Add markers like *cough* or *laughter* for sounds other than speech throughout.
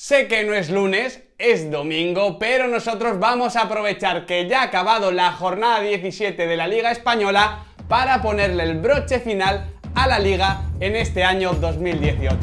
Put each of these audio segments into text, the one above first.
Sé que no es lunes, es domingo, pero nosotros vamos a aprovechar que ya ha acabado la jornada 17 de la Liga Española para ponerle el broche final a la liga en este año 2018.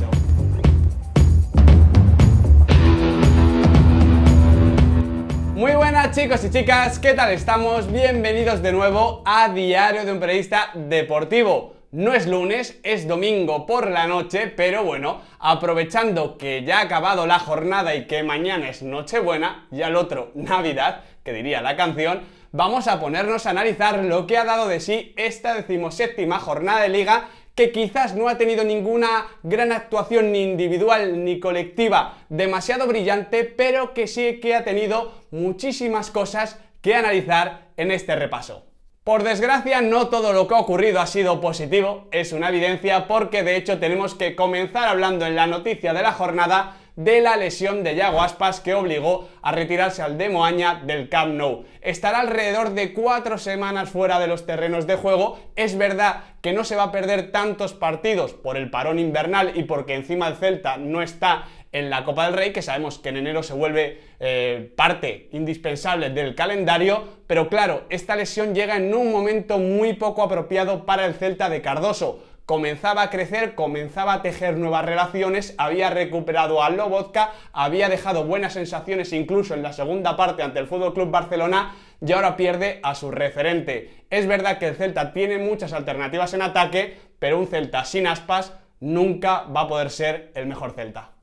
Muy buenas chicos y chicas, ¿qué tal estamos? Bienvenidos de nuevo a Diario de un Periodista Deportivo. No es lunes, es domingo por la noche, pero bueno, aprovechando que ya ha acabado la jornada y que mañana es Nochebuena y al otro Navidad, que diría la canción, vamos a ponernos a analizar lo que ha dado de sí esta decimoséptima jornada de liga que quizás no ha tenido ninguna gran actuación ni individual ni colectiva demasiado brillante, pero que sí que ha tenido muchísimas cosas que analizar en este repaso. Por desgracia, no todo lo que ha ocurrido ha sido positivo, es una evidencia porque de hecho tenemos que comenzar hablando en la noticia de la jornada de la lesión de Yago Aspas que obligó a retirarse al demoaña del Camp Nou. Estará alrededor de cuatro semanas fuera de los terrenos de juego. Es verdad que no se va a perder tantos partidos por el parón invernal y porque encima el Celta no está en la Copa del Rey, que sabemos que en enero se vuelve eh, parte indispensable del calendario, pero claro, esta lesión llega en un momento muy poco apropiado para el Celta de Cardoso. Comenzaba a crecer, comenzaba a tejer nuevas relaciones, había recuperado a Lobotka, había dejado buenas sensaciones incluso en la segunda parte ante el Fútbol Club Barcelona y ahora pierde a su referente. Es verdad que el Celta tiene muchas alternativas en ataque, pero un Celta sin aspas nunca va a poder ser el mejor Celta.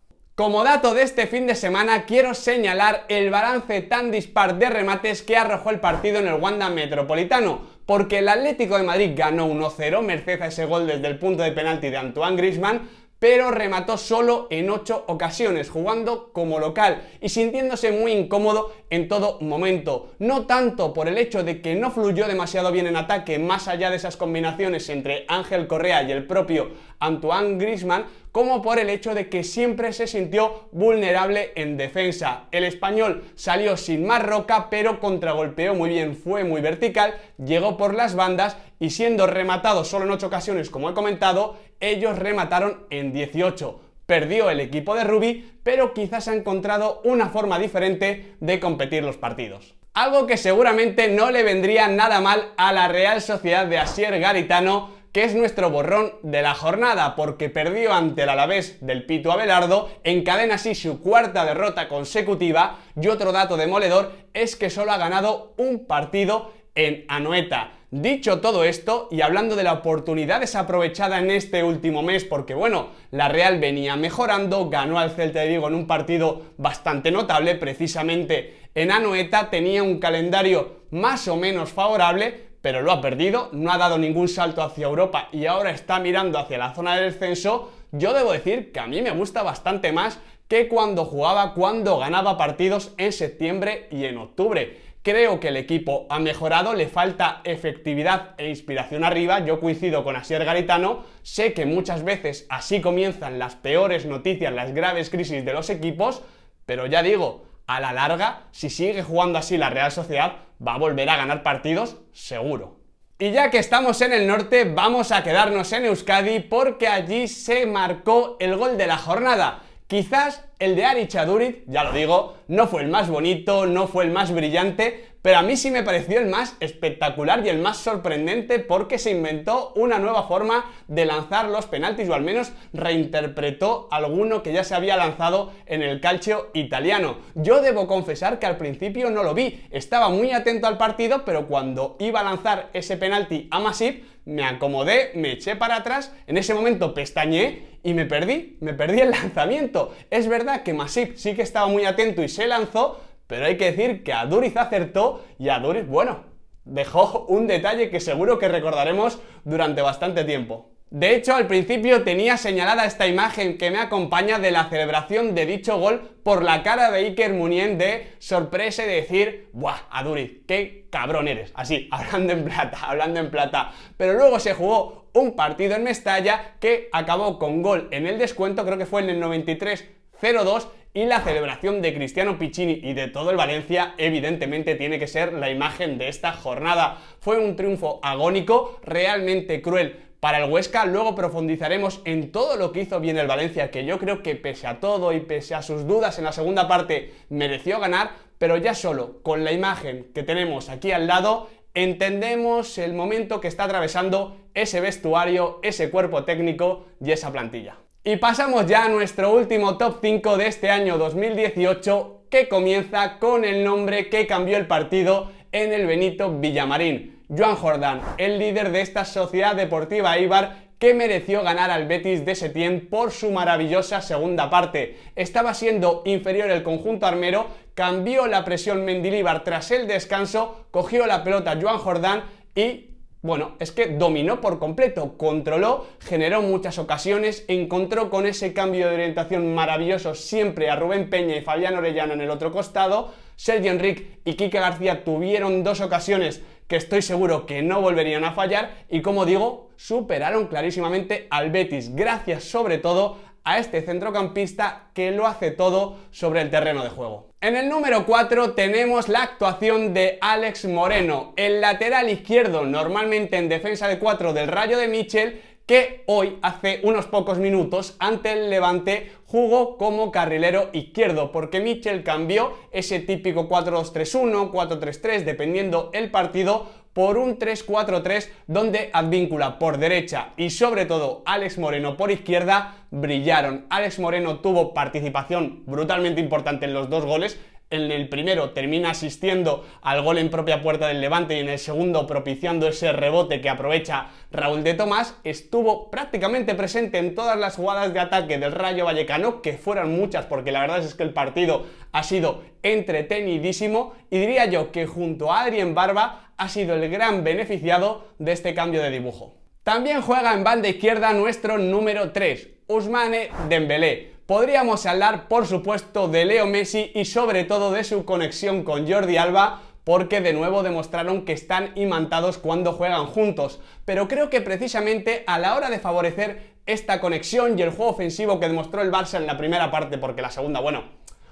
Como dato de este fin de semana, quiero señalar el balance tan dispar de remates que arrojó el partido en el Wanda Metropolitano, porque el Atlético de Madrid ganó 1-0 merced a ese gol desde el punto de penalti de Antoine Griezmann, pero remató solo en 8 ocasiones, jugando como local y sintiéndose muy incómodo en todo momento. No tanto por el hecho de que no fluyó demasiado bien en ataque, más allá de esas combinaciones entre Ángel Correa y el propio Antoine Grisman, como por el hecho de que siempre se sintió vulnerable en defensa. El español salió sin más roca, pero contragolpeó muy bien, fue muy vertical, llegó por las bandas y siendo rematado solo en ocho ocasiones, como he comentado, ellos remataron en 18. Perdió el equipo de Ruby, pero quizás ha encontrado una forma diferente de competir los partidos. Algo que seguramente no le vendría nada mal a la Real Sociedad de Asier Garitano, que es nuestro borrón de la jornada, porque perdió ante el Alavés del Pito Abelardo, encadena así su cuarta derrota consecutiva, y otro dato demoledor es que solo ha ganado un partido en Anoeta. Dicho todo esto, y hablando de la oportunidad desaprovechada en este último mes, porque bueno, la Real venía mejorando, ganó al Celta de Vigo en un partido bastante notable, precisamente en Anoeta, tenía un calendario más o menos favorable, pero lo ha perdido, no ha dado ningún salto hacia Europa y ahora está mirando hacia la zona del descenso, yo debo decir que a mí me gusta bastante más que cuando jugaba, cuando ganaba partidos en septiembre y en octubre. Creo que el equipo ha mejorado, le falta efectividad e inspiración arriba. Yo coincido con Asier Garitano. Sé que muchas veces así comienzan las peores noticias, las graves crisis de los equipos, pero ya digo, a la larga, si sigue jugando así la Real Sociedad, va a volver a ganar partidos seguro. Y ya que estamos en el norte, vamos a quedarnos en Euskadi porque allí se marcó el gol de la jornada. Quizás el de Ari Chadurit, ya lo digo, no fue el más bonito, no fue el más brillante, pero a mí sí me pareció el más espectacular y el más sorprendente porque se inventó una nueva forma de lanzar los penaltis o al menos reinterpretó alguno que ya se había lanzado en el calcio italiano. Yo debo confesar que al principio no lo vi, estaba muy atento al partido, pero cuando iba a lanzar ese penalti a Masip, me acomodé, me eché para atrás, en ese momento pestañé y me perdí, me perdí el lanzamiento. Es verdad que Masip sí que estaba muy atento y se lanzó, pero hay que decir que Aduriz acertó y Aduriz, bueno, dejó un detalle que seguro que recordaremos durante bastante tiempo. De hecho, al principio tenía señalada esta imagen que me acompaña de la celebración de dicho gol por la cara de Iker Munien de sorpresa y de decir, ¡buah, Aduriz, qué cabrón eres! Así, *laughs* hablando en plata, hablando en plata. Pero luego se jugó un partido en Mestalla que acabó con gol en el descuento, creo que fue en el 93-02, y la celebración de Cristiano Piccini y de todo el Valencia evidentemente tiene que ser la imagen de esta jornada. Fue un triunfo agónico, realmente cruel para el Huesca. Luego profundizaremos en todo lo que hizo bien el Valencia, que yo creo que pese a todo y pese a sus dudas en la segunda parte mereció ganar, pero ya solo con la imagen que tenemos aquí al lado entendemos el momento que está atravesando ese vestuario, ese cuerpo técnico y esa plantilla. Y pasamos ya a nuestro último top 5 de este año 2018 que comienza con el nombre que cambió el partido en el Benito Villamarín. Joan Jordán, el líder de esta sociedad deportiva Ibar, que mereció ganar al Betis de tiempo por su maravillosa segunda parte. Estaba siendo inferior el conjunto armero, cambió la presión Mendilibar tras el descanso, cogió la pelota Joan Jordán y bueno, es que dominó por completo, controló, generó muchas ocasiones, encontró con ese cambio de orientación maravilloso siempre a Rubén Peña y Fabián Orellano en el otro costado, Sergio Enrique y Quique García tuvieron dos ocasiones que estoy seguro que no volverían a fallar y como digo, superaron clarísimamente al Betis, gracias sobre todo a este centrocampista que lo hace todo sobre el terreno de juego. En el número 4 tenemos la actuación de Alex Moreno, el lateral izquierdo, normalmente en defensa de 4 del Rayo de Michel, que hoy, hace unos pocos minutos, ante el Levante, jugó como carrilero izquierdo, porque Mitchell cambió ese típico 4-2-3-1, 4-3-3, dependiendo el partido, por un 3-4-3 donde Advíncula por derecha y sobre todo Alex Moreno por izquierda brillaron. Alex Moreno tuvo participación brutalmente importante en los dos goles, en el primero termina asistiendo al gol en propia puerta del Levante y en el segundo propiciando ese rebote que aprovecha Raúl de Tomás, estuvo prácticamente presente en todas las jugadas de ataque del Rayo Vallecano, que fueron muchas porque la verdad es que el partido ha sido entretenidísimo y diría yo que junto a Adrien Barba ha sido el gran beneficiado de este cambio de dibujo. También juega en banda izquierda nuestro número 3, Usmane Dembélé Podríamos hablar, por supuesto, de Leo Messi y sobre todo de su conexión con Jordi Alba, porque de nuevo demostraron que están imantados cuando juegan juntos. Pero creo que precisamente a la hora de favorecer esta conexión y el juego ofensivo que demostró el Barça en la primera parte, porque la segunda, bueno,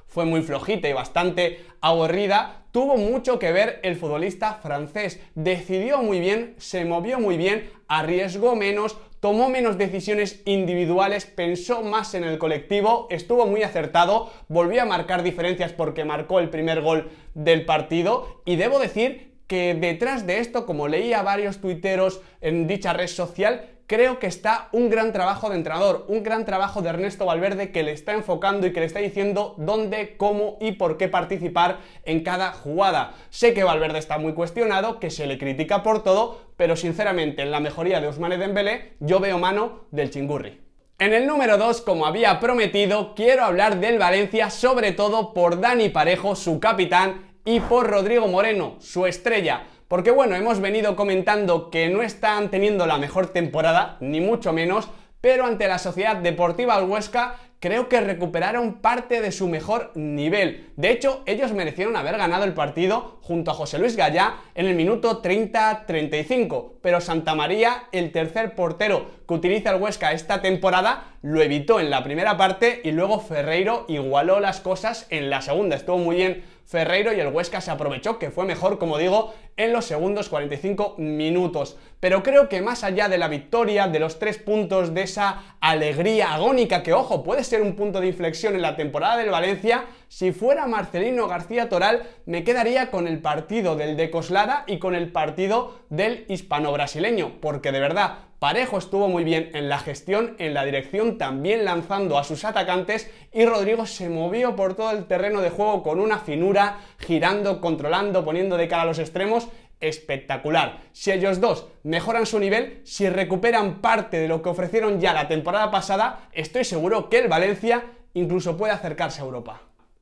fue muy flojita y bastante aburrida, tuvo mucho que ver el futbolista francés. Decidió muy bien, se movió muy bien, arriesgó menos, tomó menos decisiones individuales, pensó más en el colectivo, estuvo muy acertado, volvió a marcar diferencias porque marcó el primer gol del partido y debo decir que detrás de esto, como leía varios tuiteros en dicha red social, creo que está un gran trabajo de entrenador, un gran trabajo de Ernesto Valverde que le está enfocando y que le está diciendo dónde, cómo y por qué participar en cada jugada. Sé que Valverde está muy cuestionado, que se le critica por todo, pero sinceramente en la mejoría de Ousmane Dembélé yo veo mano del chingurri. En el número 2, como había prometido, quiero hablar del Valencia, sobre todo por Dani Parejo, su capitán, y por Rodrigo Moreno, su estrella. Porque bueno, hemos venido comentando que no están teniendo la mejor temporada, ni mucho menos, pero ante la Sociedad Deportiva Huesca creo que recuperaron parte de su mejor nivel. De hecho, ellos merecieron haber ganado el partido junto a José Luis Gallá en el minuto 30-35, pero Santa María, el tercer portero que utiliza el Huesca esta temporada, lo evitó en la primera parte y luego Ferreiro igualó las cosas en la segunda. Estuvo muy bien Ferreiro y el Huesca se aprovechó, que fue mejor, como digo, en los segundos 45 minutos. Pero creo que más allá de la victoria, de los tres puntos, de esa alegría agónica que, ojo, puede ser un punto de inflexión en la temporada del Valencia, si fuera Marcelino García Toral, me quedaría con el partido del de Coslada y con el partido del hispano-brasileño, porque de verdad Parejo estuvo muy bien en la gestión, en la dirección, también lanzando a sus atacantes y Rodrigo se movió por todo el terreno de juego con una finura, girando, controlando, poniendo de cara a los extremos espectacular. Si ellos dos mejoran su nivel, si recuperan parte de lo que ofrecieron ya la temporada pasada, estoy seguro que el Valencia incluso puede acercarse a Europa.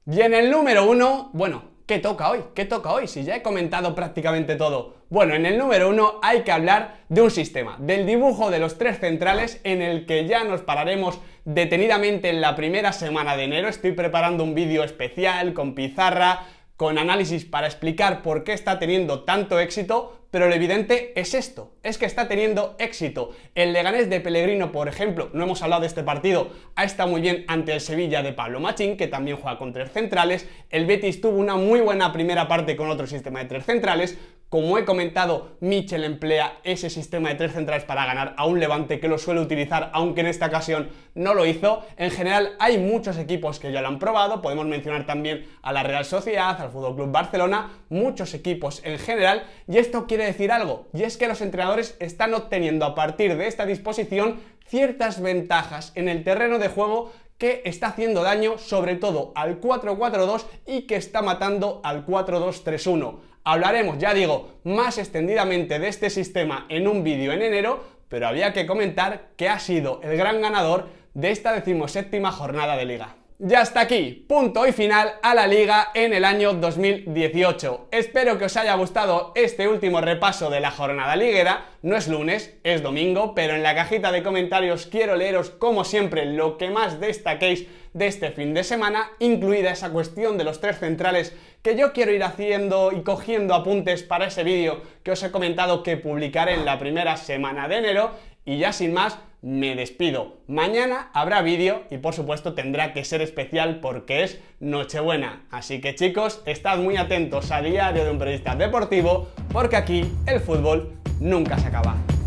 Y en el número uno, bueno, ¿Qué toca hoy? ¿Qué toca hoy? Si ya he comentado prácticamente todo. Bueno, en el número uno hay que hablar de un sistema, del dibujo de los tres centrales en el que ya nos pararemos detenidamente en la primera semana de enero. Estoy preparando un vídeo especial con pizarra, con análisis para explicar por qué está teniendo tanto éxito, pero lo evidente es esto, es que está teniendo éxito. El Leganés de Pellegrino, por ejemplo, no hemos hablado de este partido, ha estado muy bien ante el Sevilla de Pablo Machín, que también juega con tres centrales. El Betis tuvo una muy buena primera parte con otro sistema de tres centrales. Como he comentado, Mitchell emplea ese sistema de tres centrales para ganar a un levante que lo suele utilizar, aunque en esta ocasión no lo hizo. En general, hay muchos equipos que ya lo han probado. Podemos mencionar también a la Real Sociedad, al Fútbol Club Barcelona, muchos equipos en general. Y esto quiere decir algo, y es que los entrenadores están obteniendo a partir de esta disposición ciertas ventajas en el terreno de juego que está haciendo daño sobre todo al 4-4-2 y que está matando al 4-2-3-1. Hablaremos, ya digo, más extendidamente de este sistema en un vídeo en enero, pero había que comentar que ha sido el gran ganador de esta decimoséptima jornada de liga ya está aquí, punto y final a la liga en el año 2018. Espero que os haya gustado este último repaso de la jornada liguera. No es lunes, es domingo, pero en la cajita de comentarios quiero leeros como siempre lo que más destaquéis de este fin de semana, incluida esa cuestión de los tres centrales que yo quiero ir haciendo y cogiendo apuntes para ese vídeo que os he comentado que publicaré en la primera semana de enero. Y ya sin más, me despido. Mañana habrá vídeo y por supuesto tendrá que ser especial porque es Nochebuena. Así que chicos, estad muy atentos a Diario de un Periodista Deportivo porque aquí el fútbol nunca se acaba.